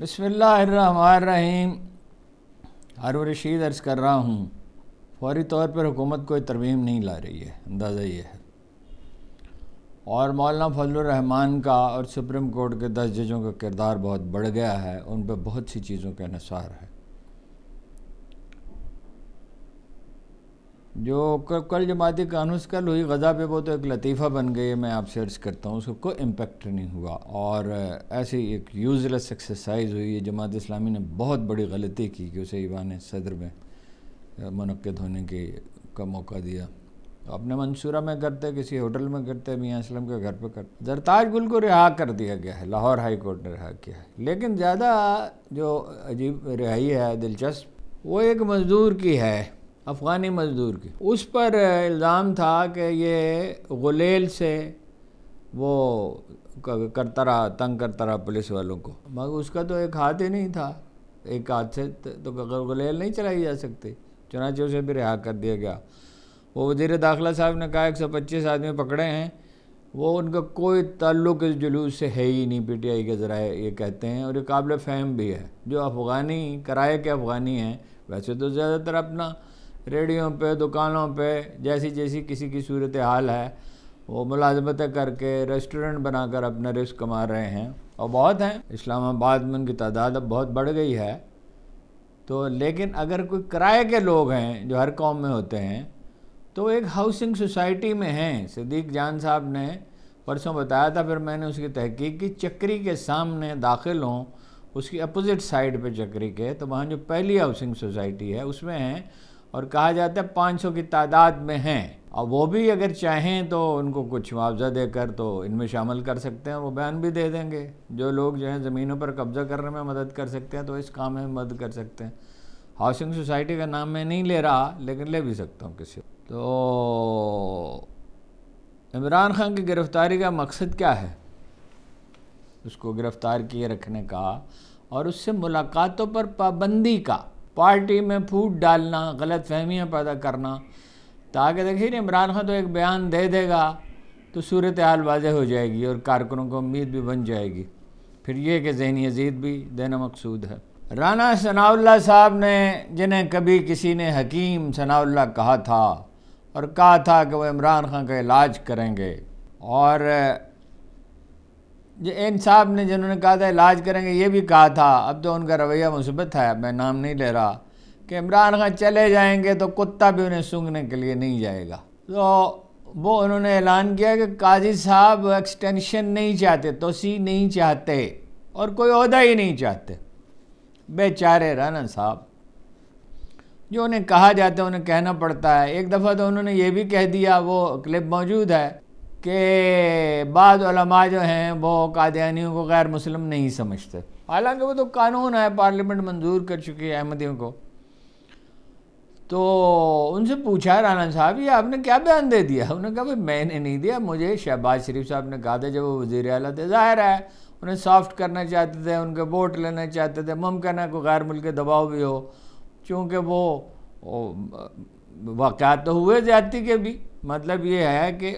बसमीम हर रशीद अर्ज़ कर रहा हूँ फौरी तौर पर हुकूमत कोई तरमीम नहीं ला रही है अंदाज़ा ये है और मौलाना फजलरहमान का और सुप्रीम कोर्ट के दस जजों का किरदार बहुत बढ़ गया है उन पर बहुत सी चीज़ों का इसार है जो कल जमाती कानून कल हुई गज़ा पे वो तो एक लतीफ़ा बन गई है मैं आपसे अर्ज़ करता हूँ उसको कोई इम्पेक्ट नहीं हुआ और ऐसी एक यूज़लेस एक्सरसाइज हुई है जमात इस्लामी ने बहुत बड़ी गलती की कि उसे ईवान सदर में मनद होने के का मौका दिया तो अपने मंसूरा में करते किसी होटल में करते मियाँ इसलम के घर पर करते जरताज गुल को रिहा कर दिया गया है लाहौर हाई कोर्ट ने रिहा किया है लेकिन ज़्यादा जो अजीब रिहाई है दिलचस्प वो एक मज़दूर की है अफ़गानी मज़दूर की उस पर इल्ज़ाम था कि ये गुलेल से वो करता रहा तंग करता रहा पुलिस वालों को मगर उसका तो एक हाथ ही नहीं था एक हाथ से तो गुलेल नहीं चलाई जा सकती चुनाचे उसे भी रिहा कर दिया गया वो वजीर दाखिला साहब ने कहा एक सौ पच्चीस आदमी पकड़े हैं वो उनका कोई ताल्लुक इस जुलूस से है ही नहीं पी टी आई के ज़रा ये कहते हैं और ये काबिल फहम भी है जो अफ़गानी कराए के अफ़गानी हैं वैसे तो ज़्यादातर अपना रेडियो पे दुकानों पे जैसी जैसी किसी की सूरत हाल है वो मुलाजमतें करके रेस्टोरेंट बनाकर अपना रिस्क कमा रहे हैं और बहुत हैं इस्लामाबाद में उनकी तादाद अब बहुत बढ़ गई है तो लेकिन अगर कोई किराए के लोग हैं जो हर कौम में होते हैं तो एक हाउसिंग सोसाइटी में हैं सदीक जान साहब ने परसों बताया था फिर मैंने उसकी तहकीक की चक्री के सामने दाखिल हों उसकी अपोज़िट साइड पे चक्री के तो वहाँ जो पहली हाउसिंग सोसाइटी है उसमें हैं और कहा जाता है पाँच की तादाद में हैं और वो भी अगर चाहें तो उनको कुछ मुआवजा देकर तो इनमें शामिल कर सकते हैं वो बयान भी दे देंगे जो लोग जो हैं ज़मीनों पर कब्ज़ा करने में मदद कर सकते हैं तो इस काम में मदद कर सकते हैं हाउसिंग सोसाइटी का नाम मैं नहीं ले रहा लेकिन ले भी सकता हूँ किसी तो इमरान खान की गिरफ़्तारी का मकसद क्या है उसको गिरफ़्तार किए रखने का और उससे मुलाकातों पर पाबंदी का पार्टी में फूट डालना गलत फहमियाँ पैदा करना ताकि देखिए इमरान खान तो एक बयान दे देगा तो सूरत हाल वाजह हो जाएगी और कारकुनों को उम्मीद भी बन जाएगी फिर ये कि जहनी अजीद भी देना मकसूद है राना सनाउल्ला साहब ने जिन्हें कभी किसी ने हकीम सनाउल्ला कहा था और कहा था कि वह इमरान खान का इलाज करेंगे और जो एन साहब ने जिन्होंने कहा था इलाज करेंगे ये भी कहा था अब तो उनका रवैया मुसीबत है मैं नाम नहीं ले रहा कि इमरान खान चले जाएंगे तो कुत्ता भी उन्हें सूंघने के लिए नहीं जाएगा तो वो उन्होंने ऐलान किया कि काजी साहब एक्सटेंशन नहीं चाहते तोसी नहीं चाहते और कोई अहदा ही नहीं चाहते बेचारे राना साहब जो उन्हें कहा जाता है उन्हें कहना पड़ता है एक दफ़ा तो उन्होंने ये भी कह दिया वो क्लिप मौजूद है कि बाद जो हैं वो कादियानियों को गैर मुस्लिम नहीं समझते हालांकि वो तो कानून है पार्लियामेंट मंजूर कर चुकी है अहमदियों को तो उनसे पूछा राना साहब ये आपने क्या बयान दे दिया उन्होंने कहा भाई मैंने नहीं दिया मुझे शहबाज शरीफ साहब ने कहा था जब वो वजीर अला थे जाहिर है उन्हें सॉफ्ट करना चाहते थे उनके वोट लेना चाहते थे मुमकिन है कोई गैर मुल्क दबाव भी हो चूँकि वो वाक़ तो हुए ज्यादती के भी मतलब ये है कि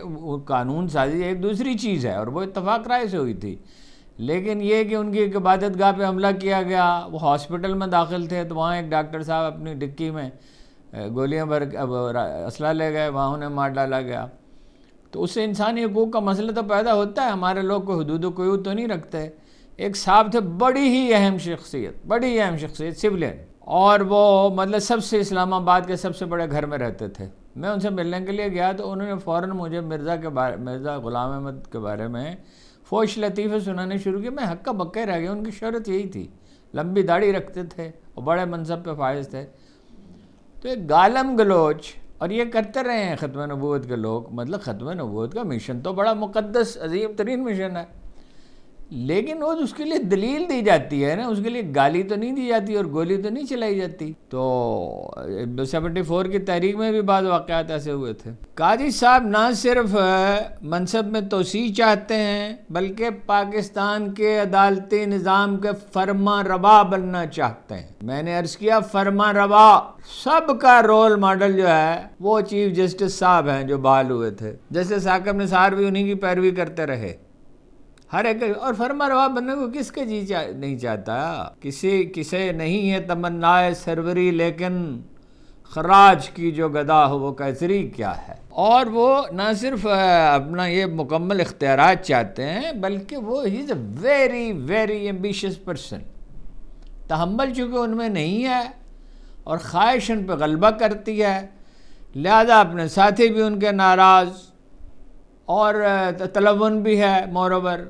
कानून साजी एक दूसरी चीज़ है और वो इतफाक़ राय से हुई थी लेकिन ये कि उनकी एक इबादत गाह पर हमला किया गया वो हॉस्पिटल में दाखिल थे तो वहाँ एक डॉक्टर साहब अपनी डिक्की में गोलियाँ भर अब असला ले गए वहाँ उन्हें मार डाला गया तो उससे इंसानी हकूक़ का मसला तो पैदा होता है हमारे लोग को हदूद कोई तो नहीं रखते एक साहब थे बड़ी ही अहम शख्सियत बड़ी ही अहम शख्सियत सिविलियन और वो मतलब सबसे इस्लामाबाद के सबसे बड़े घर में रहते थे मैं उनसे मिलने के लिए गया तो उन्होंने फ़ौर मुझे मिर्ज़ा के बारे मिर्ज़ा ग़ुलाम अहमद के बारे में फौश लतीफ़े सुनाने शुरू किए मैं हक्का बक्के रह गया उनकी शहरत यही थी लंबी दाढ़ी रखते थे और बड़े मनसब पे फायज थे तो एक गालम गलोच और ये करते रहे हैं ख़त्म नबूत के लोग मतलब ख़त्म नबूत का मिशन तो बड़ा मुकदस अजीम तरीन मिशन है लेकिन वो उसके लिए दलील दी जाती है ना उसके लिए गाली तो नहीं दी जाती और गोली तो नहीं चलाई जाती तो सेवेंटी फोर की तहरीक में भी बाद वाक़ ऐसे हुए थे काजी साहब ना सिर्फ मनसब में तोसी चाहते हैं बल्कि पाकिस्तान के अदालती निज़ाम के फरमा रबा बनना चाहते हैं मैंने अर्ज़ किया फरमा सब का रोल मॉडल जो है वो चीफ जस्टिस साहब हैं जो बहाल हुए थे जस्टिस साकब निसार भी उन्हीं की पैरवी करते रहे हर एक और फरमा रवा बंदे को किसके जी चा, नहीं चाहता किसी किसे नहीं है तमन्नाए सरवरी लेकिन खराज की जो गदा हो वो कैसरी क्या है और वो ना सिर्फ अपना ये मुकम्मल इख्तियार चाहते हैं बल्कि वो is a very very ambitious person तहमल चूँकि उनमें नहीं है और ख्वाहिश उन पर गलबा करती है लिहाजा अपने साथी भी उनके नाराज़ और तलवन भी है मोरवर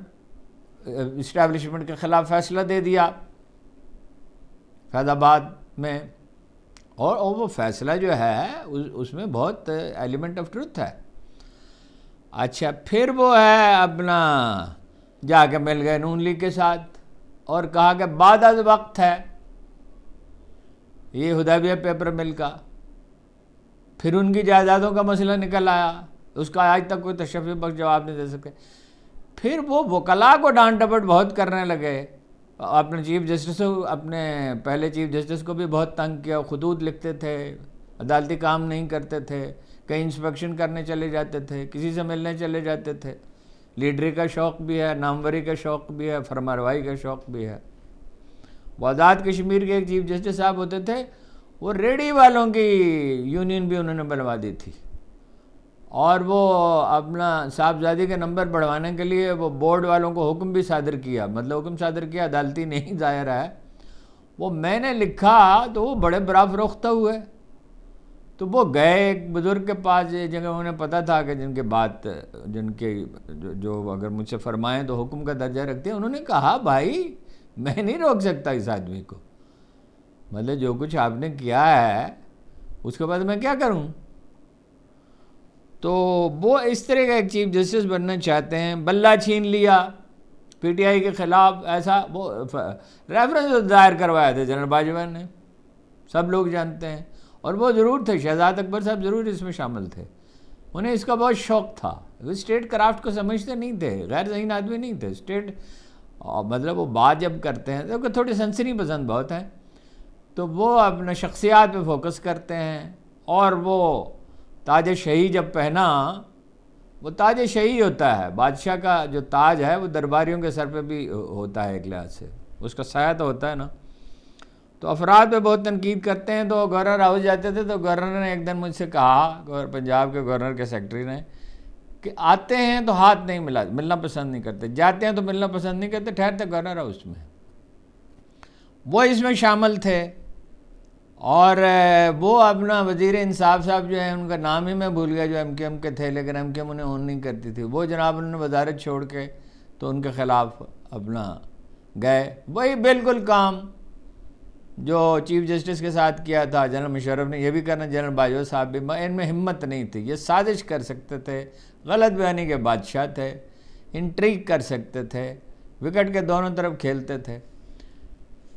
इस्टेब्लिशमेंट के ख़िलाफ़ फ़ैसला दे दिया फैदाबाद में और, वो फैसला जो है उस, उसमें बहुत एलिमेंट ऑफ ट्रुथ है अच्छा फिर वो है अपना जाके मिल गए नून लीग के साथ और कहा कि बाद अज वक्त है ये हुदाबिया पेपर मिल का फिर उनकी जायदादों का मसला निकल आया तो उसका आज तक कोई तशफी बख्श जवाब नहीं दे सके फिर वो वकला को डांट डपट बहुत करने लगे अपने चीफ जस्टिस अपने पहले चीफ जस्टिस को भी बहुत तंग किया खदूत लिखते थे अदालती काम नहीं करते थे कहीं इंस्पेक्शन करने चले जाते थे किसी से मिलने चले जाते थे लीडरी का शौक़ भी है नामवरी का शौक़ भी है फरमारवाई का शौक़ भी है वजाद कश्मीर के एक चीफ जस्टिस साहब होते थे वो रेडी वालों की यूनियन भी उन्होंने बनवा दी थी और वो अपना साहबजादी के नंबर बढ़वाने के लिए वो बोर्ड वालों को हुक्म भी सादर किया मतलब हुक्म सादर किया अदालती नहीं जाहिर है वो मैंने लिखा तो वो बड़े रोखता हुए तो वो गए एक बुज़ुर्ग के पास जगह उन्हें पता था कि जिनके बात जिनके जो, जो अगर मुझसे फरमाएं तो हुक्म का दर्जा रखते हैं उन्होंने कहा भाई मैं नहीं रोक सकता इस आदमी को मतलब जो कुछ आपने किया है उसके बाद मैं क्या करूँ तो वो इस तरह का एक चीफ जस्टिस बनना चाहते हैं बल्ला छीन लिया पीटीआई के ख़िलाफ़ ऐसा वो रेफरेंस तो दायर करवाया था जनरल बाजवा ने सब लोग जानते हैं और वो ज़रूर थे शहजाद अकबर साहब ज़रूर इसमें शामिल थे उन्हें इसका बहुत शौक था वो स्टेट क्राफ्ट को समझते नहीं थे गैर जहीन आदमी नहीं थे स्टेट मतलब वो बात जब करते हैं तो थोड़ी सनसनी पसंद बहुत है तो वो अपने शख्सियात पे फोकस करते हैं और वो ताज शही जब पहना वो ताज शही होता है बादशाह का जो ताज है वो दरबारियों के सर पे भी होता है एक लिहाज से उसका साया तो होता है ना तो अफराद पे बहुत तनकीद करते हैं तो गवर्नर हाउस जाते थे तो गवर्नर ने एक दिन मुझसे कहा पंजाब के गवर्नर के सेक्रेटरी ने कि आते हैं तो हाथ नहीं मिला मिलना पसंद नहीं करते जाते हैं तो मिलना पसंद नहीं करते ठहरते गवर्नर हाउस में वो इसमें शामिल थे और वो अपना वजीर इंसाफ साहब जो है उनका नाम ही मैं भूल गया जो एम के एम के थे लेकिन एम के एम उन्हें ऑन नहीं करती थी वो जनाब उन्होंने वजारत छोड़ के तो उनके ख़िलाफ़ अपना गए वही बिल्कुल काम जो चीफ जस्टिस के साथ किया था जनरल मुशरफ ने यह भी करना जनरल बाजवा साहब भी इनमें हिम्मत नहीं थी ये साजिश कर सकते थे गलत बयानी के बादशाह थे इंट्रीक कर सकते थे विकेट के दोनों तरफ खेलते थे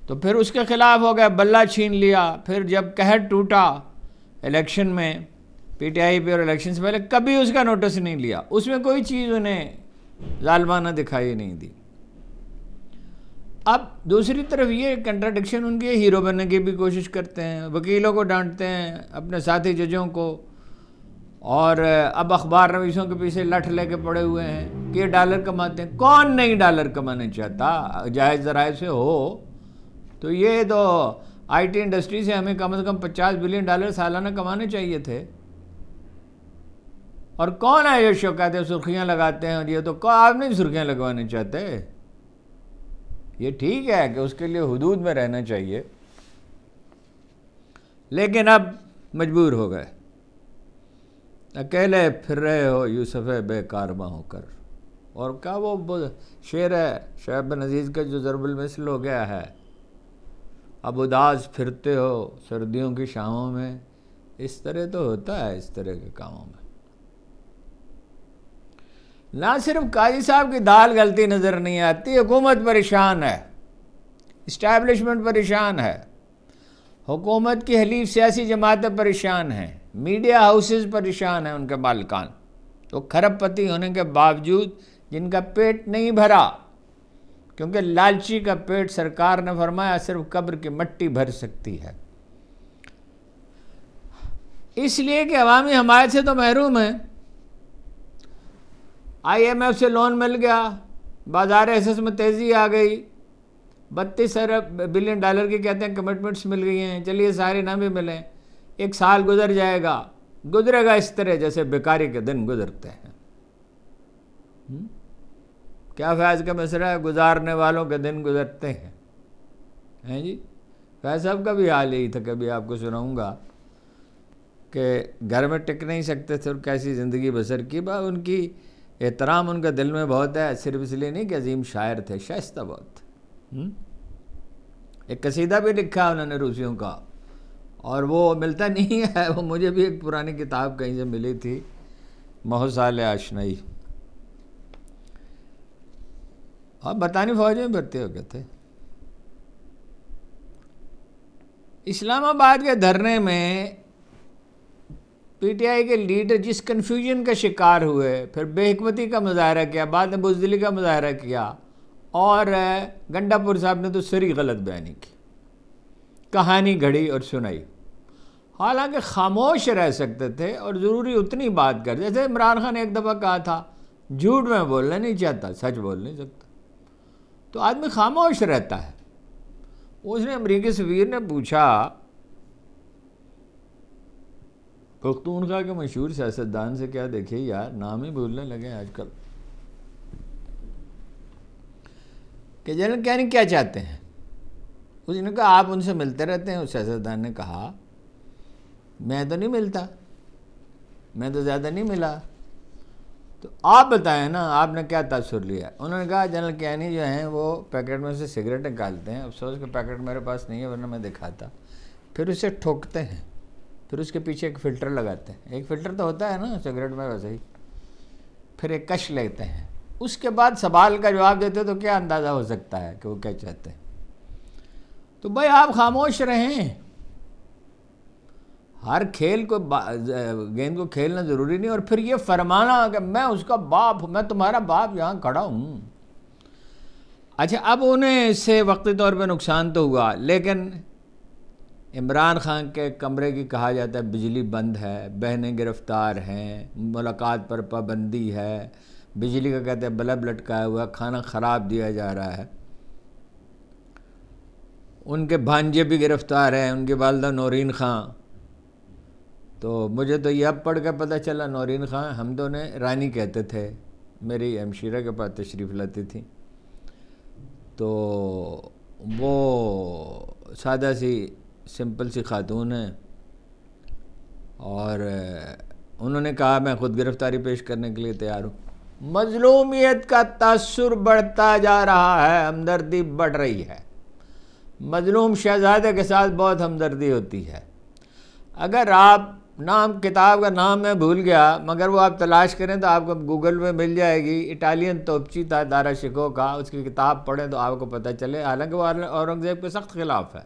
तो फिर उसके खिलाफ हो गया बल्ला छीन लिया फिर जब कहर टूटा इलेक्शन में पीटीआई पे और इलेक्शन से पहले कभी उसका नोटिस नहीं लिया उसमें कोई चीज़ उन्हें लालमाना दिखाई नहीं दी अब दूसरी तरफ ये कंट्राडिक्शन उनके हीरो बनने की भी कोशिश करते हैं वकीलों को डांटते हैं अपने साथी जजों को और अब अखबार रवीसों के पीछे लठ लेके पड़े हुए हैं कि ये डॉलर कमाते हैं कौन नहीं डॉलर कमाना चाहता जायज़ जराए से हो तो ये तो आईटी इंडस्ट्री से हमें कम से कम 50 बिलियन डॉलर सालाना कमाने चाहिए थे और कौन है ये शौकत है सुर्खियाँ लगाते हैं और ये तो आप नहीं सुर्खियाँ लगवानी चाहते ये ठीक है कि उसके लिए हदूद में रहना चाहिए लेकिन अब मजबूर हो गए अकेले फिर रहे हो यूसुफ बेकारबा होकर और क्या वो शेर है शहब नजीज़ का जो जरबुलमसल हो गया है अब उदास फिरते हो सर्दियों की शामों में इस तरह तो होता है इस तरह के कामों में ना सिर्फ काजी साहब की दाल गलती नज़र नहीं आती हुकूमत परेशान है इस्टेब्लिशमेंट परेशान है हुकूमत की हलीफ सियासी जमातें परेशान हैं मीडिया हाउसेस परेशान हैं उनके मालकान तो खरबपति होने के बावजूद जिनका पेट नहीं भरा क्योंकि लालची का पेट सरकार ने फरमाया सिर्फ कब्र की मट्टी भर सकती है इसलिए कि अवामी हमारे से तो महरूम है आईएमएफ से लोन मिल गया बाजार एसेस में तेज़ी आ गई बत्तीस अरब बिलियन डॉलर की कहते हैं कमिटमेंट्स मिल गई हैं चलिए सारे ना भी मिलें एक साल गुजर जाएगा गुजरेगा इस तरह जैसे बेकारी के दिन गुजरते हैं हम्म? क्या फैज़ का मसला है गुजारने वालों के दिन गुजरते हैं हैं जी फैज़ साहब का भी हाल यही था कभी आपको सुनाऊंगा कि घर में टिक नहीं सकते थे और कैसी ज़िंदगी बसर की बा उनकी एहतराम उनके दिल में बहुत है सिर्फ इसलिए नहीं कि अजीम शायर थे शाइस्ता बहुत थे एक कसीदा भी लिखा उन्होंने रूसियों का और वो मिलता नहीं है वो मुझे भी एक पुरानी किताब कहीं से मिली थी महोसाल आशनई और बतानी फौज में भर्ती हो गए थे इस्लामाबाद के धरने में पीटीआई के लीडर जिस कन्फ्यूजन का शिकार हुए फिर बेहकमती का मुजाहरा किया बाद में बुजदली का मुजाहरा किया और गंडापुर साहब ने तो सरी गलत बयानी की कहानी घड़ी और सुनाई हालांकि खामोश रह सकते थे और ज़रूरी उतनी बात कर जैसे इमरान खान ने एक दफ़ा कहा था झूठ में बोलना नहीं चाहता सच बोल नहीं सकता तो आदमी खामोश रहता है उसने अमरीकी सफ़ीर ने पूछा खा के मशहूर सियासतदान से क्या देखे यार नाम ही भूलने लगे आजकल कि जनरल कहने क्या चाहते हैं उसने कहा आप उनसे मिलते रहते हैं उस सियासतदान ने कहा मैं तो नहीं मिलता मैं तो ज़्यादा नहीं मिला तो आप बताएं ना आपने क्या तसर लिया उन्होंने कहा जनरल कैनी जो हैं वो पैकेट में से सिगरेट निकालते हैं अफसोस के पैकेट मेरे पास नहीं है वरना मैं दिखाता फिर उसे ठोकते हैं फिर उसके पीछे एक फ़िल्टर लगाते हैं एक फ़िल्टर तो होता है ना सिगरेट में वैसे ही फिर एक कश लेते हैं उसके बाद सवाल का जवाब देते तो क्या अंदाज़ा हो सकता है कि वो क्या चाहते हैं तो भाई आप खामोश रहें हर खेल को गेंद को खेलना ज़रूरी नहीं और फिर ये फरमाना कि मैं उसका बाप मैं तुम्हारा बाप यहाँ खड़ा हूँ अच्छा अब उन्हें इससे वक्ती तौर पे नुकसान तो हुआ लेकिन इमरान खान के कमरे की कहा जाता है बिजली बंद है बहनें गिरफ्तार हैं मुलाकात पर पाबंदी है बिजली का कहते हैं बल्ब लटकाया हुआ खाना ख़राब दिया जा रहा है उनके भांजे भी गिरफ्तार हैं उनके वालदा नौरीन खां तो मुझे तो यह अब पढ़ कर पता चला नौरीन खां हम दोनों ने रानी कहते थे मेरी अमशीरा के पास तशरीफ़ लाती थी तो वो सादा सी सिंपल सी खातून है और उन्होंने कहा मैं ख़ुद गिरफ़्तारी पेश करने के लिए तैयार हूँ मजलूमियत का तासुर बढ़ता जा रहा है हमदर्दी बढ़ रही है मजलूम शहजादे के साथ बहुत हमदर्दी होती है अगर आप नाम किताब का नाम मैं भूल गया मगर वो आप तलाश करें तो आपको गूगल में मिल जाएगी इटालियन तोपची था दारा शिको का उसकी किताब पढ़ें तो आपको पता चले हालांकि वो औरंगज़ेब के सख्त खिलाफ है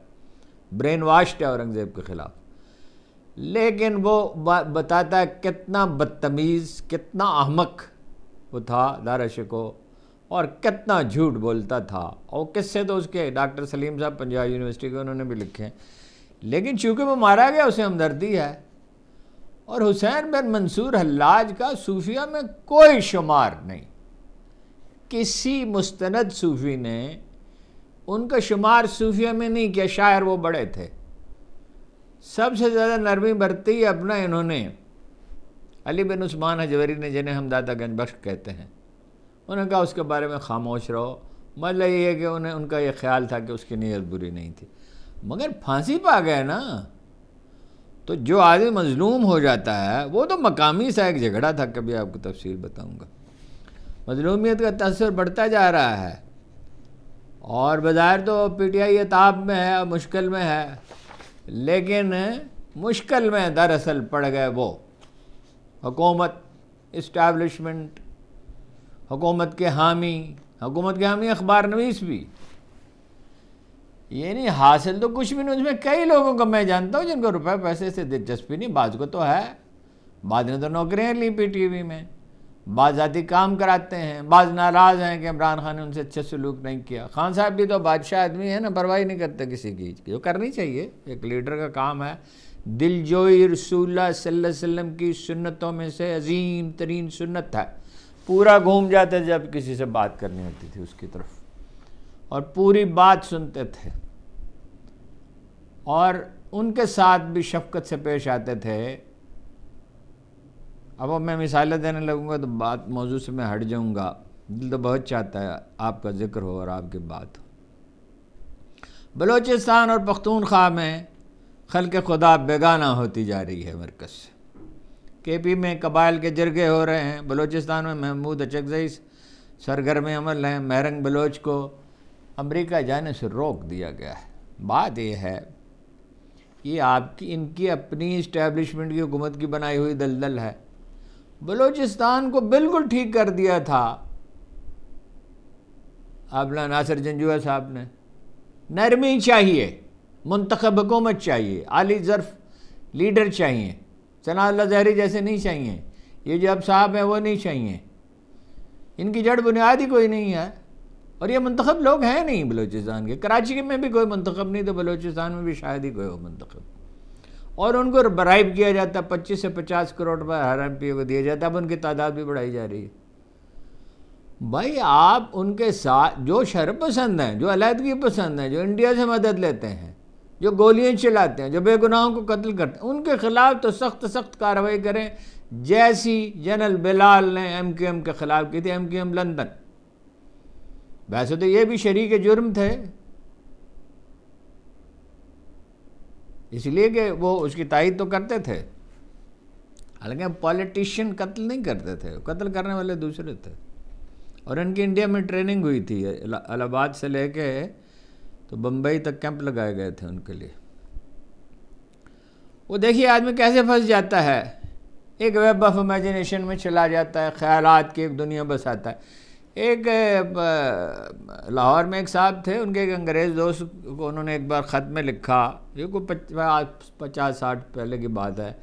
ब्रेन वाश्ड है औरंगज़ेब के ख़िलाफ़ लेकिन वो बताता है कितना बदतमीज़ कितना अहमक वो था दारा शिको और कितना झूठ बोलता था और किससे तो उसके डॉक्टर सलीम साहब पंजाब यूनिवर्सिटी के उन्होंने भी लिखे हैं लेकिन चूँकि वो मारा गया उसे हमदर्दी है और हुसैन बिन मंसूर हल्लाज का सूफिया में कोई शुमार नहीं किसी मुस्तनद सूफी ने उनका शुमार सूफिया में नहीं किया शायर वो बड़े थे सबसे ज़्यादा नरमी बरती अपना इन्होंने अली बिन उस्मान हजवरी ने जिन्हें हम दादा गंज बख्श कहते हैं उन्होंने कहा उसके बारे में खामोश रहो मतलब ये है कि उन्हें उनका ये ख्याल था कि उसकी नीयत बुरी नहीं थी मगर फांसी पा गए ना तो जो आदमी मजलूम हो जाता है वो तो मकामी सा एक झगड़ा था कभी आपको तफसील बताऊँगा मजलूमियत का तसर बढ़ता जा रहा है और बाज़ार तो पी टी आई एताब में है मुश्किल में है लेकिन मुश्किल में दरअसल पड़ गए वो हुकूमत इस्टबलिशमेंट हुकूमत के हामी हुकूमत के हामी अखबार नवीस भी ये नहीं हासिल तो कुछ भी नहीं उसमें कई लोगों को मैं जानता हूँ जिनको रुपए पैसे से दिलचस्पी नहीं बाज को तो है बाद ने तो नौकरियाँ ली पी टी वी में बाद जाती काम कराते हैं बाज नाराज़ हैं कि इमरान खान ने उनसे अच्छे सलूक नहीं किया खान साहब भी तो बादशाह आदमी है ना परवाही नहीं करते किसी की जो करनी चाहिए एक लीडर का काम है दिलजोई रसूल वसम की सुन्नतों में से अजीम तरीन सुन्नत है पूरा घूम जाते जब किसी से बात करनी होती थी उसकी तरफ और पूरी बात सुनते थे और उनके साथ भी शफकत से पेश आते थे अब अब मैं मिसालें देने लगूँगा तो बात मौजू से मैं हट जाऊँगा दिल तो बहुत चाहता है आपका जिक्र हो और आपकी बात हो बलोचिस्तान और पख्तूनख्वा में खल के खुदा बेगाना होती जा रही है मरकज़ से के पी में कबाइल के जरगे हो रहे हैं बलोचिस्तान में महमूद अचकजई सरगर्म अमल हैं महरंग बलोच को अमरीका जाने से रोक दिया गया है बात यह है ये आपकी इनकी अपनी इस्टेब्लिशमेंट की हुकूमत की बनाई हुई दलदल है बलूचिस्तान को बिल्कुल ठीक कर दिया था आपला नासिर जंजुआ साहब ने नरमी चाहिए मंतखब हुकूमत चाहिए आली ज़र्फ लीडर चाहिए सना जहरी जैसे नहीं चाहिए ये जो अब साहब हैं वो नहीं चाहिए इनकी जड़ बुनियाद ही कोई नहीं है और ये मंतखब लोग हैं नहीं बलूचिस्तान के कराची के में भी कोई मंतखब नहीं तो बलोचिस्तान में भी शायद ही कोई हो मंतखब और उनको बराइब किया जाता है पच्चीस से पचास करोड़ पर हर एम को दिया जाता है अब उनकी तादाद भी बढ़ाई जा रही है भाई आप उनके साथ जो शहर पसंद हैं जो अलीहदगी पसंद हैं जो इंडिया से मदद लेते हैं जो गोलियां चलाते हैं जो बेगुनाहों को कत्ल करते हैं उनके खिलाफ तो सख्त सख्त कार्रवाई करें जैसी जनरल बिलाल ने एम के ख़िलाफ़ की थी एम लंदन वैसे तो ये भी शरीक जुर्म थे इसलिए कि वो उसकी ताइद तो करते थे हालांकि हम पॉलिटिशियन कत्ल नहीं करते थे कत्ल करने वाले दूसरे थे और इनकी इंडिया में ट्रेनिंग हुई थी इलाहाबाद से लेके तो बम्बई तक कैंप लगाए गए थे उनके लिए वो देखिए आदमी कैसे फंस जाता है एक वेब ऑफ इमेजिनेशन में चला जाता है ख्यालात की एक दुनिया बसाता है एक लाहौर में एक साहब थे उनके एक अंग्रेज़ दोस्त को उन्होंने एक बार ख़त में लिखा ये को पचास पचास साठ पहले की बात है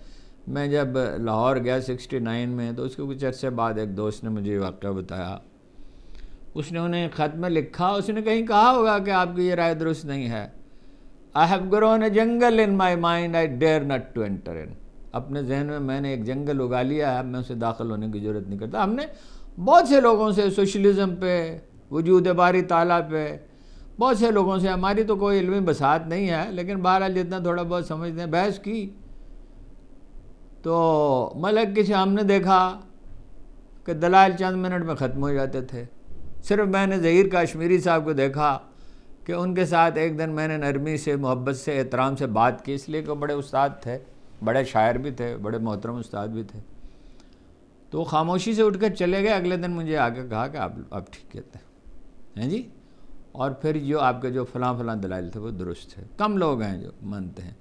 मैं जब लाहौर गया सिक्सटी नाइन में तो उसके कुछ अर्से बाद एक दोस्त ने मुझे वाक़ बताया उसने उन्हें ख़त में लिखा उसने कहीं कहा होगा कि आपकी ये राय दुरुस्त नहीं है I have grown a jungle in my mind I dare not to enter in अपने जहन में मैंने एक जंगल उगा लिया है अब मैं उसे दाखिल होने की ज़रूरत नहीं करता हमने बहुत से लोगों से सोशलिज़म पे वजूद बारी ताला पे बहुत से लोगों से हमारी तो कोई इलमी बसात नहीं है लेकिन बहरहाल जितना थोड़ा बहुत समझते हैं बहस की तो मलक के हमने देखा कि दलाल चंद मिनट में ख़त्म हो जाते थे सिर्फ मैंने ज़हीर काश्मीरी साहब को देखा कि उनके साथ एक दिन मैंने नरमी से मोहब्बत से एहतराम से बात की इसलिए कि बड़े उस्ताद थे बड़े शायर भी थे बड़े मोहतरम उस्ताद भी थे तो खामोशी से उठकर चले गए अगले दिन मुझे आके कहा कि आप आप ठीक कहते हैं हैं जी और फिर जो आपके जो फलां फलां दलाइल थे वो दुरुस्त थे कम लोग हैं जो मानते हैं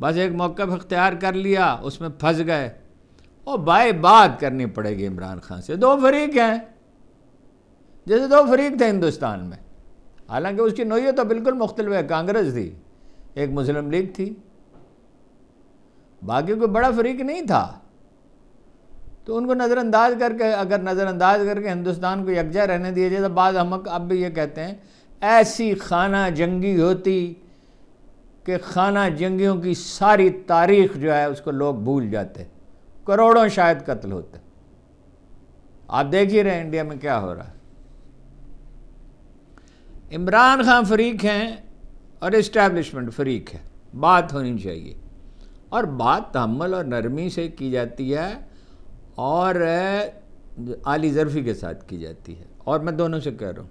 बस एक मौक़ इख्तियार कर लिया उसमें फंस गए और बाय बात करनी पड़ेगी इमरान खान से दो फरीक हैं जैसे दो फरीक थे हिंदुस्तान में हालांकि उसकी नोयत तो बिल्कुल मुख्तलिफ है कांग्रेस थी एक मुस्लिम लीग थी बाकी कोई बड़ा फरीक नहीं था तो उनको नज़रअंदाज करके अगर नज़रअंदाज करके हिंदुस्तान को यकजा रहने दिया जाए तो बाद हम अब भी ये कहते हैं ऐसी खाना जंगी होती कि खाना जंगियों की सारी तारीख जो है उसको लोग भूल जाते करोड़ों शायद कत्ल होते आप देख ही रहे हैं इंडिया में क्या हो रहा है इमरान खान फरीक हैं और इस्टेब्लिशमेंट फरीक है बात होनी चाहिए और बात तहमल और नरमी से की जाती है और आली ज़रफ़ी के साथ की जाती है और मैं दोनों से कह रहा हूँ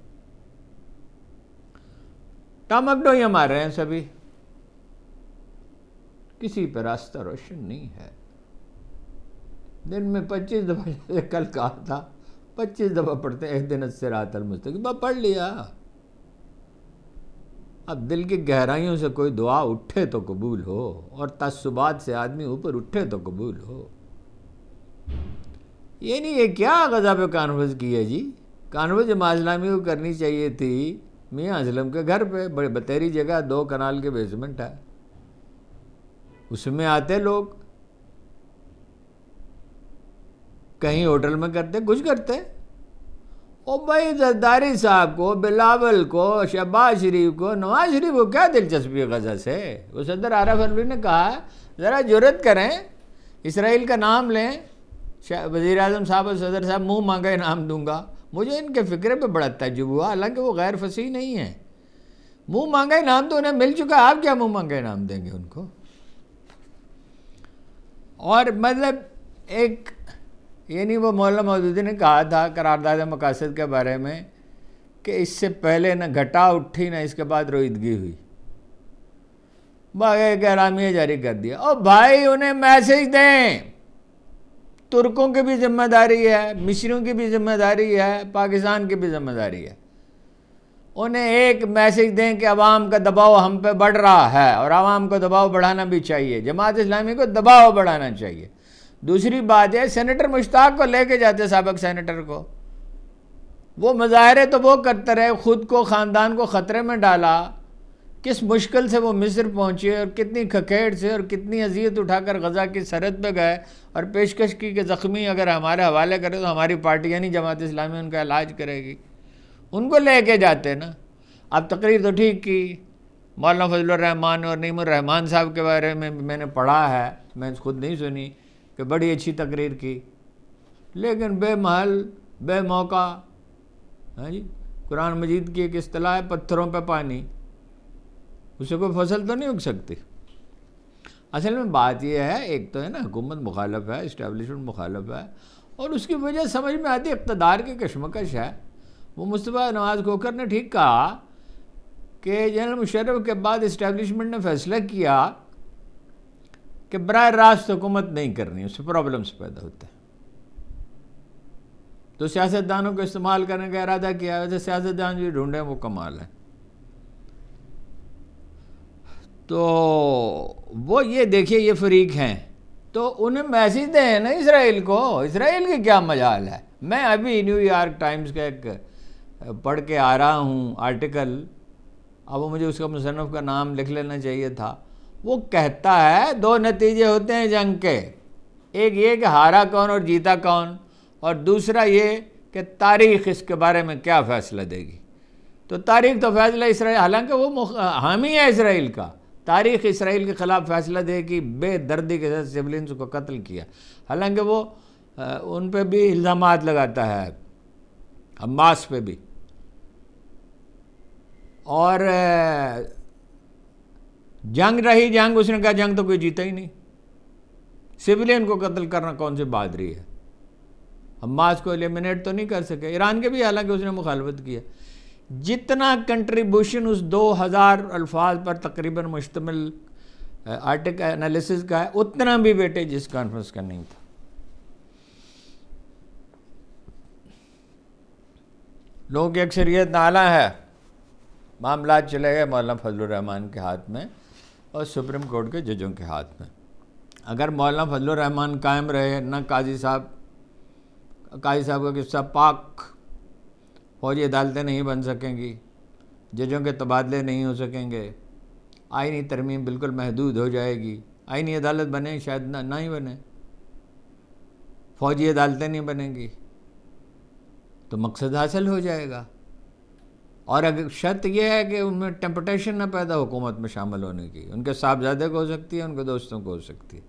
टामकडो ही रहे हैं सभी किसी पर रास्ता रोशन नहीं है दिन में पच्चीस दफ़ा जैसे कल कहा था पच्चीस दफ़ा पढ़ते हैं एक दिन से रात अलमुस्तकबा पढ़ लिया अब दिल की गहराइयों से कोई दुआ उठे तो कबूल हो और तस्सुबात से आदमी ऊपर उठे तो कबूल हो ये नहीं है क्या गज़ा पे कॉन्फ्रेंस की है जी कॉन्फ्रेंस माजलामी को करनी चाहिए थी मियाँ असलम के घर पे बड़े बतेरी जगह दो कनाल के बेसमेंट है उसमें आते लोग कहीं होटल में करते कुछ करते ओ भाई जरदारी साहब को बिलावल को शहबाज शरीफ को नवाज शरीफ को क्या दिलचस्पी है गज़ा से वो सदर आरफ फरवरी ने कहा ज़रा जरूरत करें इसराइल का नाम लें वज़ी अजम साहब और सदर साहब मुँह मांगा इनाम दूंगा मुझे इनके फ़िक्र पर बड़ा तजुब हुआ हालांकि वो गैर फसी नहीं है मुँह मांगा इनाम तो उन्हें मिल चुका आप क्या मुँह मांगा इनाम देंगे उनको और मतलब एक यानी वो मौलाना मौजूदी ने कहा था करारदाद मकासद के बारे में कि इससे पहले ना घटा उठी ना इसके बाद रोईदगी हुई एक गहरामिया जारी कर दिया और भाई उन्हें मैसेज दें तुर्कों की भी जिम्मेदारी है मिश्रियों की भी जिम्मेदारी है पाकिस्तान की भी जिम्मेदारी है उन्हें एक मैसेज दें कि आवाम का दबाव हम पे बढ़ रहा है और आवाम को दबाव बढ़ाना भी चाहिए जमात इस्लामी को दबाव बढ़ाना चाहिए दूसरी बात है सेनेटर मुश्ताक को लेके जाते सबक सेनेटर को वो मज़ाहरे तो वो करते रहे ख़ुद को ख़ानदान को ख़तरे में डाला किस मुश्किल से वो मिस्र पहुँचे और कितनी खकेट से और कितनी अजियत उठाकर गज़ा की सरहद पर गए और पेशकश की कि ज़ख्मी अगर हमारे हवाले करें तो हमारी पार्टी यानी जमात इस्लामी उनका इलाज करेगी उनको ले के जाते ना अब तकरीर तो ठीक की मौलाना फजलरहमान और नईमान साहब के बारे में मैंने पढ़ा है मैं खुद नहीं सुनी कि बड़ी अच्छी तकरीर की लेकिन बेमहल मौका हाँ जी कुरान मजीद की एक असलाह है पत्थरों पर पानी उससे कोई फसल तो नहीं उग सकती असल में बात यह है एक तो है ना हुकूमत मुखालफ है इस्टेबलिशमेंट मुखालफ है और उसकी वजह समझ में आती है इकतदार की कशमकश है वो मुस्तफ़ा नवाज़ खोकर ने ठीक कहा कि जनरल मुशर्रफ के बाद इस्टेबलिशमेंट ने फैसला किया कि बर रास्त हुकूमत नहीं करनी उससे प्रॉब्लम्स पैदा होते हैं तो सियासतदानों को इस्तेमाल करने का इरादा किया वैसे सियासतदान जो ढूंढे वो कमाल है तो वो ये देखिए ये फरीक हैं तो उन्हें मैसेज दें ना इसराइल को इसराइल की क्या मजाल है मैं अभी न्यूयॉर्क टाइम्स का एक पढ़ के आ रहा हूँ आर्टिकल अब मुझे उसका मुसनफ़ का नाम लिख लेना चाहिए था वो कहता है दो नतीजे होते हैं जंग के एक ये कि हारा कौन और जीता कौन और दूसरा ये कि तारीख इसके बारे में क्या फ़ैसला देगी तो तारीख तो फैसला इसराइल हालांकि वो हामी है इसराइल का तारीख इसराइल के ख़िलाफ़ फैसला दे कि बेदर्दी के साथ सिविलियंस को कत्ल किया हालांकि वो आ, उन पर भी इल्ज़ाम लगाता है हमास पे भी और जंग रही जंग उसने कहा जंग तो कोई जीता ही नहीं सिविलियन को कत्ल करना कौन सी बहादरी है हमास को एलिमिनेट तो नहीं कर सके ईरान के भी हालांकि उसने मुखालफत किया जितना कंट्रीब्यूशन उस 2000 अल्फाज पर तकरीबन मुश्तमिल आर्टिक एनालिसिस का है उतना भी बेटे जिस कॉन्फ्रेंस का नहीं था लोगों की अक्सरियत नाला है मामला चले गए मौलाना फजलरहमान के हाथ में और सुप्रीम कोर्ट के जजों के हाथ में अगर मौलाना फजलरहमान कायम रहे ना काजी साहब काजी साहब का किस्सा पाक फौजी अदालतें नहीं बन सकेंगी जजों के तबादले नहीं हो सकेंगे आइनी तरमीम बिल्कुल महदूद हो जाएगी आइनी अदालत बने शायद ना, ना ही बने फौजी अदालतें नहीं बनेंगी तो मकसद हासिल हो जाएगा और अगर शर्त यह है कि उनमें टेम्पटेशन ना पैदा हुकूमत में शामिल होने की उनके साहबजादे को हो सकती है उनके दोस्तों को हो सकती है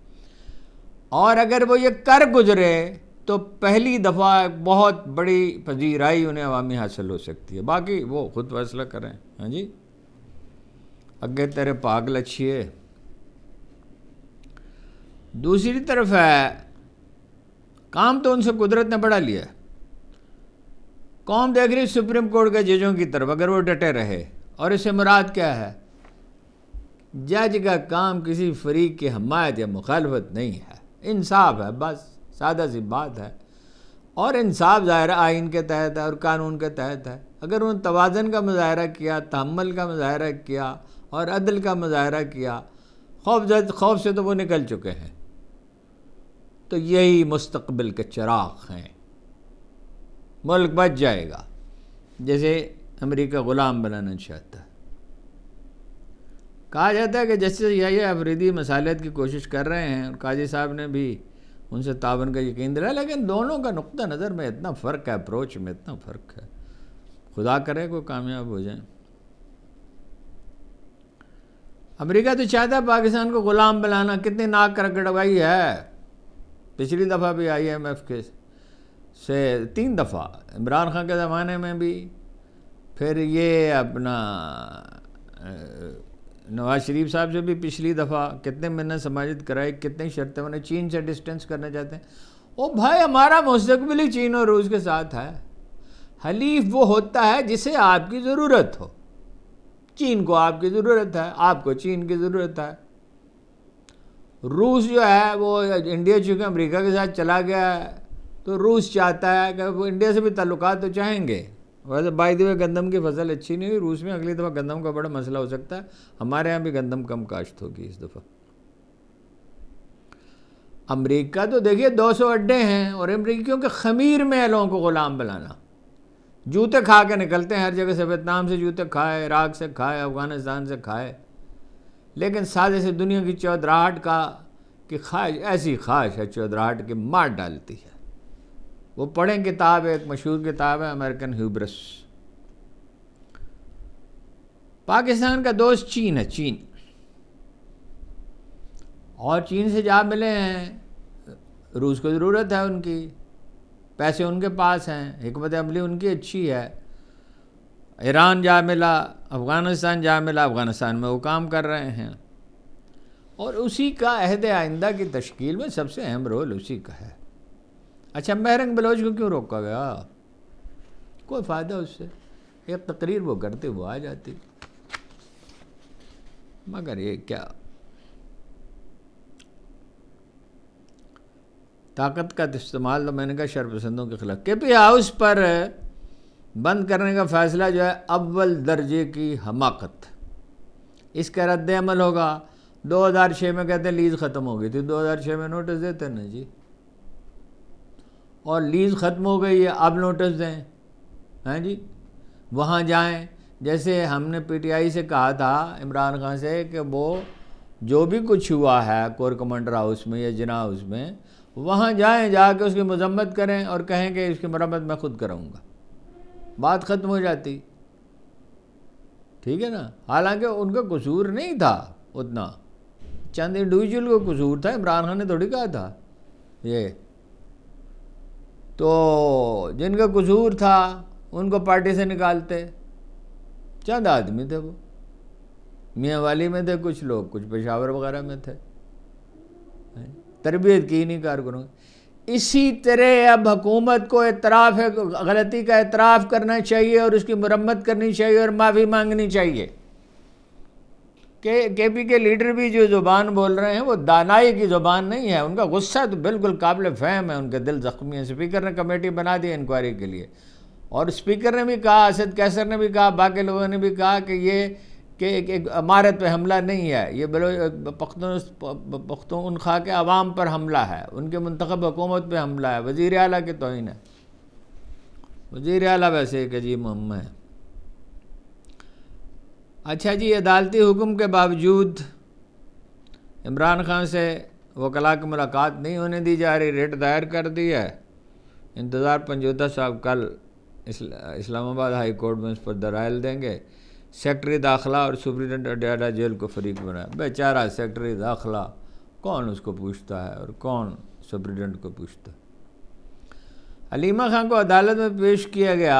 और अगर वो ये कर गुजरे तो पहली दफ़ा बहुत बड़ी पजीराई उन्हें अवामी हासिल हो सकती है बाकी वो खुद फैसला करें हाँ जी अगे तेरे पागल अच्छी है दूसरी तरफ है काम तो उनसे कुदरत ने बढ़ा लिया कौम देख रही सुप्रीम कोर्ट के जजों की तरफ अगर वो डटे रहे और इसे मुराद क्या है जज का काम किसी फरीक की हमायत या मुखालफत नहीं है इंसाफ है बस सादा सी बात है और इंसाफ ज़ाहिर आइन के तहत है और कानून के तहत है अगर उन्होंने तोज़न का मुजाहरा किया तहमल का मुजाहरा किया और अदल का मुजाहरा किया खौफ जद खौफ से तो वो निकल चुके हैं तो यही मुस्तबिल के चराग हैं मुल्क बच जाएगा जैसे अमेरिका ग़ुलाम बनाना चाहता है कहा जाता है कि जैसे यही अफरीदी मसालत की कोशिश कर रहे हैं और काजी साहब ने भी उनसे तावन का यकीन दिला लेकिन दोनों का नुक़ नज़र में इतना फ़र्क है अप्रोच में इतना फ़र्क है खुदा करे को कामयाब हो जाए अमेरिका तो चाहता है पाकिस्तान को ग़ुलाम बनाना कितनी नाक रगड़वाई है पिछली दफ़ा भी आई एम एफ के से तीन दफ़ा इमरान खान के ज़माने में भी फिर ये अपना नवाज शरीफ साहब से भी पिछली दफ़ा कितने मैंने समाजित कराए कितने शर्तें उन्हें चीन से डिस्टेंस करना चाहते हैं ओ भाई हमारा मुस्तबिल ही चीन और रूस के साथ है हलीफ वो होता है जिसे आपकी ज़रूरत हो चीन को आपकी ज़रूरत है आपको चीन की ज़रूरत है रूस जो है वो इंडिया चूँकि अमरीका के साथ चला गया है तो रूस चाहता है कि वो इंडिया से भी ताल्लुक तो चाहेंगे वैसे बाई द गंदम की फसल अच्छी नहीं हुई रूस में अगली दफ़ा गंदम का बड़ा मसला हो सकता है हमारे यहाँ भी गंदम कम काश्त होगी इस दफ़ा अमेरिका तो देखिए 200 अड्डे हैं और अमरीकियों के खमीर में है लोगों को ग़ुलाम बनाना जूते खा के निकलते हैं हर जगह से वियतनाम से जूते खाए इराक से खाए अफ़गानिस्तान से खाए लेकिन साजे से दुनिया की चौधराहट का कि ख्वाहिश ऐसी ख्वाहिश है चौधराहट की मार डालती है वो पढ़ें किताब एक मशहूर किताब है अमेरिकन ह्यूब्रस पाकिस्तान का दोस्त चीन है चीन और चीन से जा मिले हैं रूस को ज़रूरत है उनकी पैसे उनके पास हैं हमत अमली उनकी अच्छी है ईरान जा मिला अफ़गानिस्तान जा मिला अफ़गानिस्तान में वो काम कर रहे हैं और उसी का अहद आइंदा की तश्कील में सबसे अहम रोल उसी का है अच्छा बहरंग बलोच को क्यों रोका गया कोई फ़ायदा उससे एक तकरीर वो करते वो आ जाती मगर ये क्या ताकत का इस्तेमाल तो मैंने कहा शरपसंदों के खिलाफ के पी हाउस पर बंद करने का फ़ैसला जो है अव्वल दर्जे की हमाकत इसका रद्द अमल होगा 2006 में कहते हैं लीज़ ख़त्म हो गई थी 2006 में नोटिस देते ना जी और लीज़ ख़त्म हो गई है अब नोटिस दें हैं जी वहाँ जाएं जैसे हमने पीटीआई से कहा था इमरान खान से कि वो जो भी कुछ हुआ है कोर कमांडर हाउस में या जिना हाउस में वहाँ जाएं जाके उसकी मजम्मत करें और कहें कि इसकी मरम्मत मैं खुद कराऊंगा बात ख़त्म हो जाती ठीक है ना हालांकि उनका कसूर नहीं था उतना चंद इंडिविजुअल को कसूर था इमरान खान ने थोड़ी कहा था ये तो जिनका कसूर था उनको पार्टी से निकालते चंद आदमी थे वो मियाँ वाली में थे कुछ लोग कुछ पेशावर वगैरह में थे तरबियत की ही नहीं कारकुनों इसी तरह अब हुकूमत को एतराफ़ गलती का एतराफ़ करना चाहिए और उसकी मरम्मत करनी चाहिए और माफ़ी मांगनी चाहिए के के पी के लीडर भी जो ज़ुबान बोल रहे हैं वो दानाई की ज़ुबान नहीं है उनका गुस्सा तो बिल्कुल काबिल फहम है उनके दिल ज़ख्मी है स्पीकर ने कमेटी बना दी इंक्वायरी के लिए और स्पीकर ने भी कहा असद कैसर ने भी कहा बाकी लोगों ने भी कहा कि ये कि एक एक इमारत पर हमला नहीं है ये बलो पख्तून पख्तून खा के आवाम पर हमला है उनके मंतखब हुकूमत पर हमला है वज़ी अली के तोहन है वज़ी अली वैसे एक अजीब मम्म है अच्छा जी अदालती हुक्म के बावजूद इमरान खान से वकला की मुलाकात नहीं होने दी जा रही रेट दायर कर दी है इंतज़ार पंजोदा साहब कल इस्ला, इस्लामाबाद हाई कोर्ट में उस पर दराइल देंगे सेक्टरी दाखला और सुप्रिटेंडेंट डाडा जेल को फरीक बनाया बेचारा सेक्टरी दाखला कौन उसको पूछता है और कौन सुप्रिटेंडेंट को पूछता है अलीमा खान को अदालत में पेश किया गया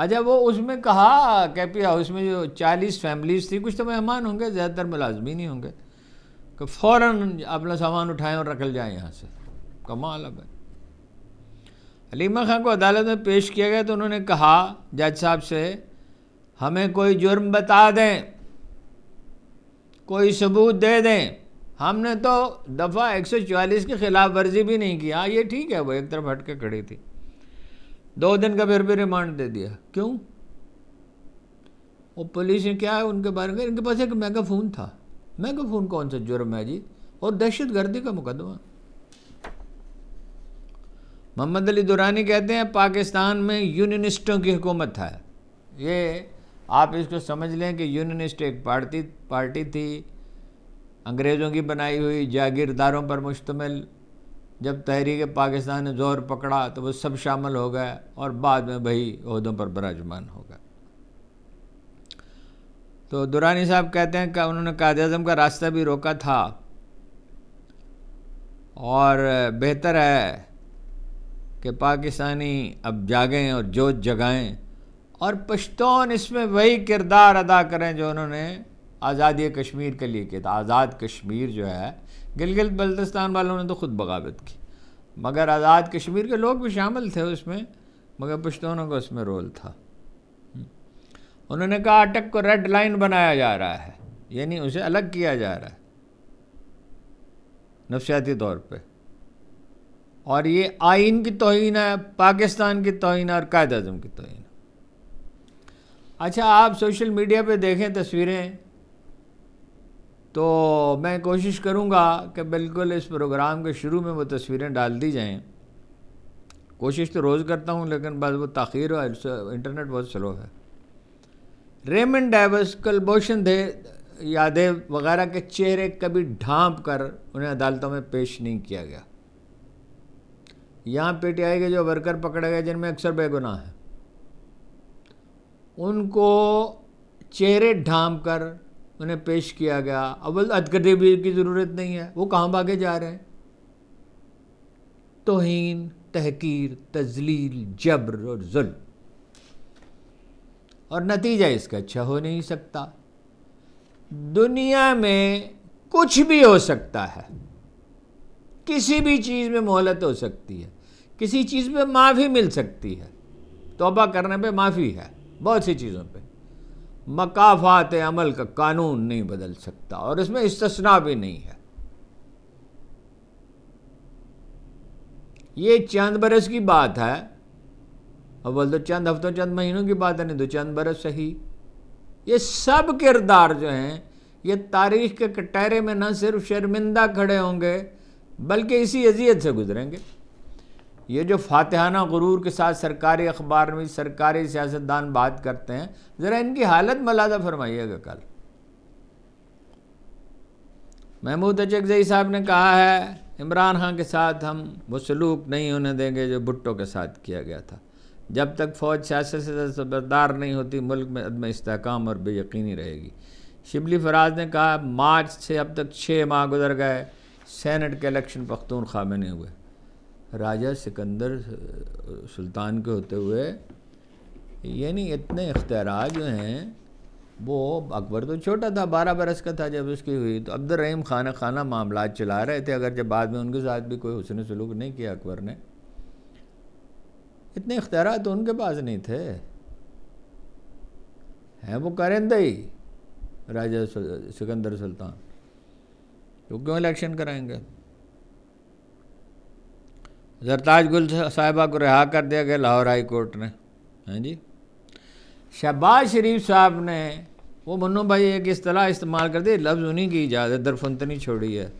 अच्छा वो उसमें कहा कैपी हाउस में जो चालीस फैमिलीज थी कुछ तो मेहमान होंगे ज़्यादातर मुलाजमी नहीं होंगे कि फ़ौर अपना सामान उठाएं और रखल जाए यहाँ से कमाल अब है अलीमा खां को अदालत में पेश किया गया तो उन्होंने कहा जज साहब से हमें कोई जुर्म बता दें कोई सबूत दे दें हमने तो दफ़ा 144 के ख़िलाफ़ वर्जी भी नहीं किया हाँ, ये ठीक है वो एक तरफ हट के खड़ी थी दो दिन का फिर भी रिमांड दे दिया क्यों वो पुलिस ने क्या है उनके बारे में इनके पास एक मेगाफोन था मेगाफोन कौन सा जुर्म है जी और दहशत गर्दी का मुकदमा मोहम्मद अली दुरानी कहते हैं पाकिस्तान में यूनियनिस्टों की हुकूमत है ये आप इसको समझ लें कि यूनियनिस्ट एक पार्टी पार्टी थी अंग्रेज़ों की बनाई हुई जागीरदारों पर मुश्तमिल जब तहरीक पाकिस्तान ने ज़ोर पकड़ा तो वो सब शामिल हो गए और बाद में वही अहदों पर बराजमान हो गए तो दुरानी साहब कहते हैं कि उन्होंने काद अजम का रास्ता भी रोका था और बेहतर है कि पाकिस्तानी अब जागें और जोत जगाएं और पश्तून इसमें वही किरदार अदा करें जो उन्होंने आज़ादी कश्मीर के लिए किया था आज़ाद कश्मीर जो है गिलगित बल्तिस्तान वालों ने तो ख़ुद बगावत की मगर आज़ाद कश्मीर के लोग भी शामिल थे उसमें मगर पश्तूनों तो का उसमें रोल था हम्म। उन्होंने कहा अटक को रेड लाइन बनाया जा रहा है यानी उसे अलग किया जा रहा है नफसियाती तौर पे और ये आइन की तोहन है पाकिस्तान की तोहन और कायद अजम की तोहन अच्छा आप सोशल मीडिया पे देखें तस्वीरें तो मैं कोशिश करूँगा कि बिल्कुल इस प्रोग्राम के शुरू में वो तस्वीरें डाल दी जाएँ कोशिश तो रोज़ करता हूँ लेकिन बस वो तखीर और इंटरनेट बहुत स्लो है रेमन डेवस कलभूषण दे यादव वगैरह के चेहरे कभी ढांप कर उन्हें अदालतों में पेश नहीं किया गया यहाँ पीटीआई के जो वर्कर पकड़े गए जिनमें अक्सर बेगुनाह हैं उनको चेहरे ढांप कर उन्हें पेश किया गया अव्वल अदकदीबीर की ज़रूरत नहीं है वो कहाँ भागे जा रहे हैं तोहन तहकीर तजलील जबर और जुल और नतीजा इसका अच्छा हो नहीं सकता दुनिया में कुछ भी हो सकता है किसी भी चीज़ में मोहलत हो सकती है किसी चीज़ में माफ़ी मिल सकती है तोबा करने पे माफ़ी है बहुत सी चीज़ों पे मकाफात अमल का कानून नहीं बदल सकता और इसमें इस्तना भी नहीं है ये चंद बरस की बात है अव्वल तो चंद हफ्तों चंद महीनों की बात है नहीं तो चंद बरस सही ये सब किरदार जो हैं ये तारीख के कटहरे में न सिर्फ शर्मिंदा खड़े होंगे बल्कि इसी अजियत से गुजरेंगे ये जो फातहाना गुरूर के साथ सरकारी अखबार में सरकारी सियासतदान बात करते हैं ज़रा इनकी हालत मलाजा फरमाइएगा कल महमूद अचकजई साहब ने कहा है इमरान खान के साथ हम वो सलूक नहीं होने देंगे जो भुट्टो के साथ किया गया था जब तक फ़ौज सियासत से सबरदार नहीं होती मुल्क में अदम इसकाम और बेयकनी रहेगी शिबली फराज ने कहा मार्च से अब तक छः माह गुजर गए सैनट के इलेक्शन पख्तूनख्वा में नहीं हुए राजा सिकंदर सुल्तान के होते हुए यानी इतने इख्तियार जो हैं वो अकबर तो छोटा था बारह बरस का था जब उसकी हुई तो अब्दुलरहीम खाना खाना मामला चला रहे थे अगर जब बाद में उनके साथ भी कोई हुसन सलूक नहीं किया अकबर ने इतने इख्तियार तो उनके पास नहीं थे हैं वो करेंदे ही राजा सिकंदर सुल्तान तो क्यों इलेक्शन कराएंगे जरताज गुल साहिबा को रिहा कर दिया गया लाहौर हाई कोर्ट ने हैं जी शहबाज शरीफ साहब ने वो मनु भाई एक असलाह इस्तेमाल कर दी लफ्ज़ उन्हीं की इजाज़ है नहीं छोड़ी है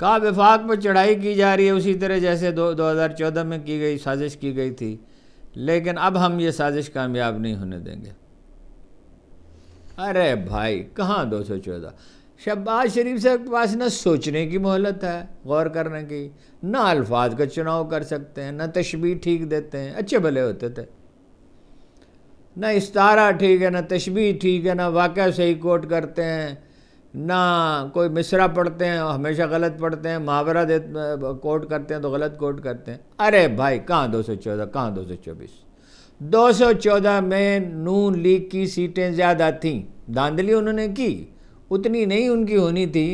कहा विफाक पर चढ़ाई की जा रही है उसी तरह जैसे दो दो हज़ार चौदह में की गई साजिश की गई थी लेकिन अब हम ये साजिश कामयाब नहीं होने देंगे अरे भाई कहाँ दो सौ चौदह शब्बाज शरीफ साहब के पास ना सोचने की मोहलत है गौर करने की ना अल्फाज का चुनाव कर सकते हैं ना तशबी ठीक देते हैं अच्छे भले होते थे ना इस्तारा ठीक है ना तशबी ठीक है ना वाक़ सही कोट करते हैं ना कोई मिसरा पढ़ते हैं हमेशा गलत पढ़ते हैं मुहावरा दे कोट करते हैं तो गलत कोट करते हैं अरे भाई कहाँ दो सौ चौदह कहाँ दो सौ चौबीस दो सौ चौदह में नून लीग की सीटें ज़्यादा थीं धांधली उन्होंने की उतनी नहीं उनकी होनी थी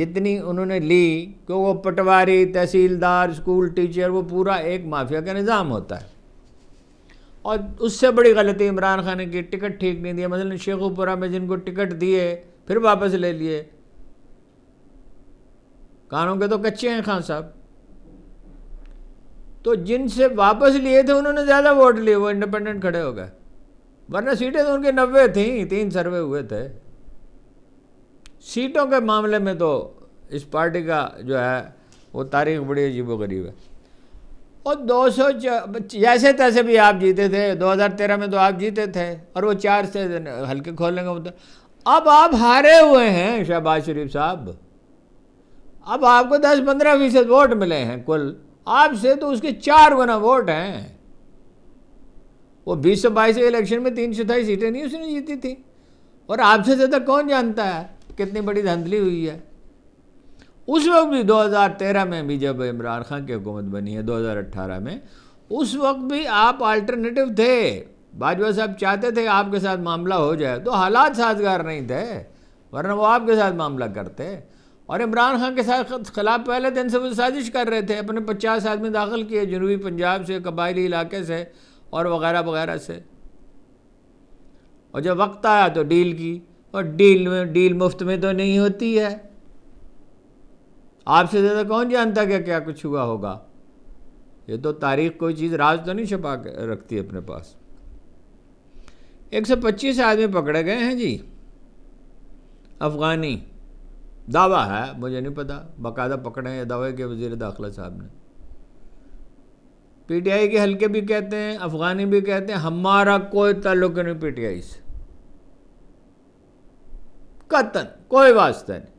जितनी उन्होंने ली क्यों वो पटवारी तहसीलदार स्कूल टीचर वो पूरा एक माफिया का निज़ाम होता है और उससे बड़ी गलती इमरान खान की टिकट ठीक नहीं दिया मसलन शेखुपुरा में जिनको टिकट दिए फिर वापस ले लिए कानों के तो कच्चे हैं खान साहब तो जिनसे वापस लिए थे उन्होंने ज़्यादा वोट लिए वो इंडिपेंडेंट खड़े हो गए वरना सीटें तो उनके नब्बे थी तीन सर्वे हुए थे सीटों के मामले में तो इस पार्टी का जो है वो तारीख बड़ी अजीब गरीब है और दो सौ जैसे तैसे भी आप जीते थे 2013 में तो आप जीते थे और वो चार से हल्के खोलने का मतलब तो। अब आप हारे हुए हैं शहबाज शरीफ साहब अब आपको 10-15 फीसद वोट मिले हैं कुल आपसे तो उसके चार गुना वोट हैं वो बीस सौ बाईस इलेक्शन में तीन चौथाई सीटें नहीं उसने जीती थी और आपसे ज़्यादा कौन जानता है कितनी बड़ी धंधली हुई है उस वक्त भी 2013 में भी जब इमरान खान की हुकूमत बनी है 2018 में उस वक्त भी आप अल्टरनेटिव थे बाजवा साहब चाहते थे आपके साथ मामला हो जाए तो हालात साजगार नहीं थे वरना वो आपके साथ मामला करते और इमरान खान के साथ खिलाफ पहले दिन से वो साजिश कर रहे थे अपने पचास आदमी दाखिल किए जनूबी पंजाब से कबायली इलाके से और वगैरह वगैरह से और जब वक्त आया तो डील की और डील में डील मुफ्त में तो नहीं होती है आपसे ज़्यादा कौन जानता क्या क्या कुछ हुआ होगा ये तो तारीख कोई चीज़ राज तो नहीं छपा रखती अपने पास 125 आदमी पकड़े गए हैं जी अफगानी दावा है मुझे नहीं पता बाकायदा पकड़े हैं दावे के वजीर दाखिला साहब ने पीटीआई के हल्के भी कहते हैं अफगानी भी कहते हैं हमारा कोई ताल्लुक नहीं पीटीआई से कतन कोई वास्ता नहीं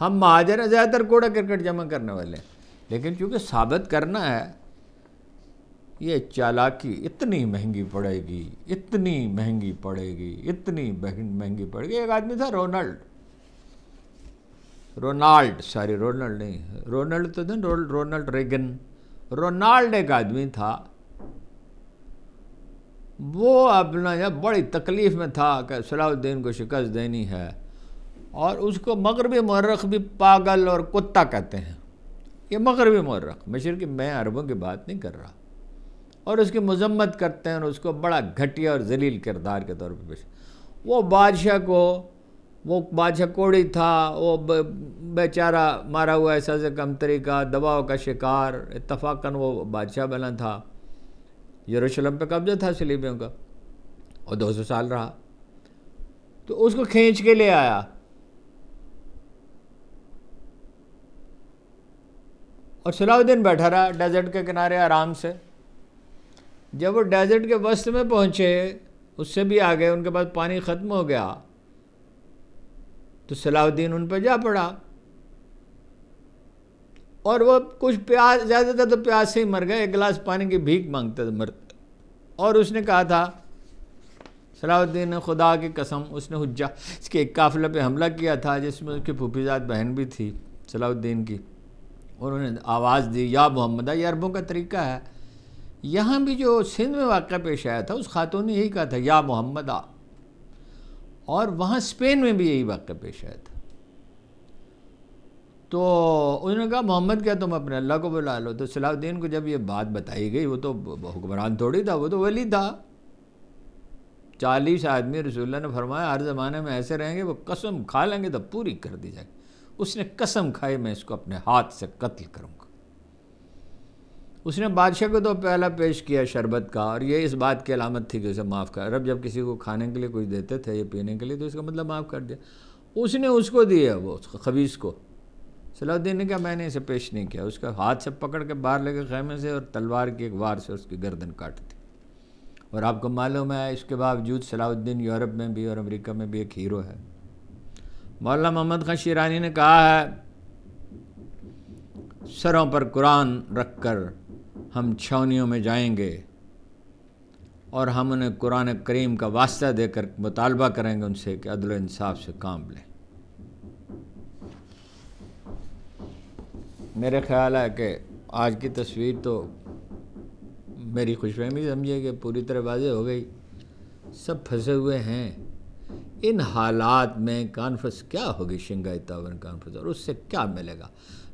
हम महाजन ज़्यादातर कूड़ा क्रिकेट जमा करने वाले हैं लेकिन चूंकि साबित करना है ये चालाकी इतनी महंगी पड़ेगी इतनी महंगी पड़ेगी इतनी महंगी पड़ेगी एक आदमी था रोनाल्ड रोनाल्ड सॉरी रोनाल्ड नहीं रोनाल्ड तो थे रोनाल्ड रेगन रोनाल्ड एक आदमी था वो अपना जब बड़ी तकलीफ़ में था कि सलाउद्दीन को शिकस्त देनी है और उसको मगरबी मर्रख भी पागल और कुत्ता कहते हैं ये मगरबी मर्रख मशर की मैं अरबों की बात नहीं कर रहा और उसकी मजम्मत करते हैं और उसको बड़ा घटिया और जलील किरदार के तौर पर पेश वो बादशाह को वो बादशाह कोड़ी था वो बेचारा मारा हुआ से कमतरी का दबाव का शिकार इतफाक़न वो बादशाह बना था यरूशलेम पे कब्जा था सलीबियों का और 200 साल रहा तो उसको खींच के ले आया और सलाउद्दीन बैठा रहा डेजर्ट के किनारे आराम से जब वो डेजर्ट के वस्त में पहुंचे उससे भी आगे उनके पास पानी ख़त्म हो गया तो सलाउद्दीन उन पर जा पड़ा और वह कुछ प्यास ज़्यादातर तो प्यास से ही मर गए एक गिलास पानी की भीख मांगते थे मर और उसने कहा था सलाउद्दीन खुदा की कसम उसने हुज्जा इसके एक काफिले पे हमला किया था जिसमें उसकी फूफीजात बहन भी थी सलाउद्दीन की उन्होंने आवाज़ दी या मोहम्मद ये अरबों का तरीका है यहाँ भी जो सिंध में वाक़ पेश आया था उस खातून ने यही कहा था या मोहम्मद और वहाँ स्पेन में भी यही वाक़ पेश आया था तो उन्होंने कहा मोहम्मद क्या तुम अपने अल्लाह को बुला लो तो सलाउद्दीन को जब ये बात बताई गई वो तो हुक्मरान थोड़ी था वो तो वली था चालीस आदमी रसोल्ला ने फरमाया हर ज़माने में ऐसे रहेंगे वो कसम खा लेंगे तो पूरी कर दी जाएगी उसने कसम खाई मैं इसको अपने हाथ से कत्ल करूँगा उसने बादशाह को तो पहला पेश किया शरबत का और ये इस बात की अलामत थी कि उसे माफ़ कर अब जब किसी को खाने के लिए कुछ देते थे ये पीने के लिए तो इसका मतलब माफ़ कर दिया उसने उसको दिया वो खबीस को सलाउद्दीन ने कहा मैंने इसे पेश नहीं किया उसका हाथ से पकड़ के बाहर लेके खेमे से और तलवार की एक वार से उसकी गर्दन काट दी और आपको मालूम है इसके बावजूद सलाउद्दीन यूरोप में भी और अमेरिका में भी एक हीरो है मौलाना मोहम्मद खान शीरानी ने कहा है सरों पर कुरान रख कर हम छावनियों में जाएंगे और हम उन्हें कुरान करीम का वास्ता देकर मुतालबा करेंगे उनसे कि अदल इंसाफ से काम लें मेरे ख्याल है कि आज की तस्वीर तो मेरी खुशफहमी समझिए कि पूरी तरह वाजे हो गई सब फंसे हुए हैं इन हालात में कॉन्फ्रेंस क्या होगी शंघाई तावन कॉन्फ्रेंस और उससे क्या मिलेगा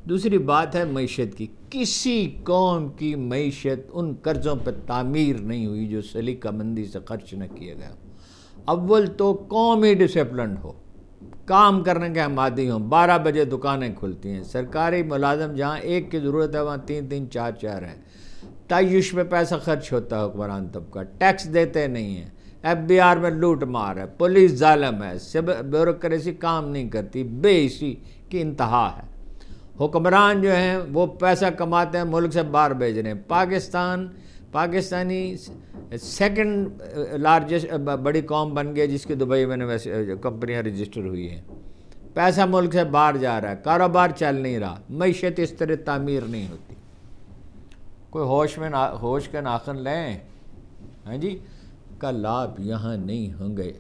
दूसरी बात है मीशत की किसी कौम की मीशत उन कर्ज़ों पर तामीर नहीं हुई जो सलीका मंदी से खर्च न किया गया अव्वल तो कौम ही डिसप्लन हो काम करने के हम आदि हों बारह बजे दुकानें खुलती हैं सरकारी मुलाजम जहाँ एक की ज़रूरत है वहाँ तीन तीन चार चार है तयुश में पैसा खर्च होता है हुक्मरान तबका टैक्स देते नहीं हैं एफ बी आर में लूट मार है पुलिस जालम है सिब ब्यूरोसी काम नहीं करती बेसी की इंतहा है हुक्मरान जो हैं वो पैसा कमाते हैं मुल्क से बाहर भेज रहे हैं Pakistan Pakistani second largest uh, uh, बड़ी कॉम बन गई जिसकी दुबई में uh, कंपनियां रजिस्टर हुई हैं पैसा मुल्क से बाहर जा रहा है कारोबार चल नहीं रहा मीशत इस तरह तामीर नहीं होती कोई होश में ना होश का नाखन लें हैं जी का लाभ यहाँ नहीं होंगे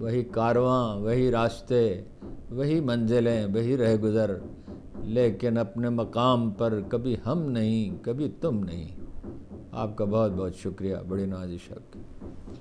वही कारवां वही रास्ते वही मंजिलें वही रह गुज़र लेकिन अपने मकाम पर कभी हम नहीं कभी तुम नहीं आपका बहुत बहुत शुक्रिया बड़ी नाजिश आपकी